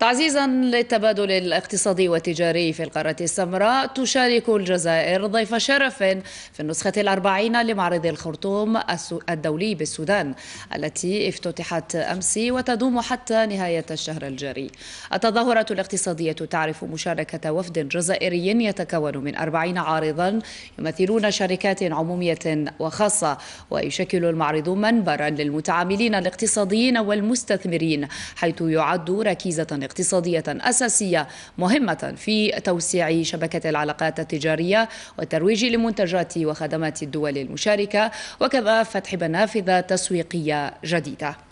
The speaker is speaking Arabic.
تعزيزا للتبادل الاقتصادي والتجاري في القارة السمراء تشارك الجزائر ضيف شرف في النسخة الأربعين لمعرض الخرطوم الدولي بالسودان التي افتتحت أمس وتدوم حتى نهاية الشهر الجاري التظاهرة الاقتصادية تعرف مشاركة وفد جزائري يتكون من أربعين عارضا يمثلون شركات عمومية وخاصة ويشكل المعرض منبرا للمتعاملين الاقتصاديين والمستثمرين حيث يعد ركيزة اقتصادية أساسية مهمة في توسيع شبكة العلاقات التجارية والترويج لمنتجات وخدمات الدول المشاركة وكذا فتح منافذ تسويقية جديدة